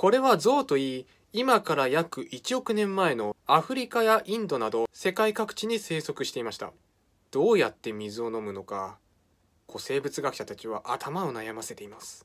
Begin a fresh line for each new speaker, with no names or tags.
これは象といい、今から約1億年前のアフリカやインドなど世界各地に生息していました。どうやって水を飲むのか、古生物学者たちは頭を悩ませています。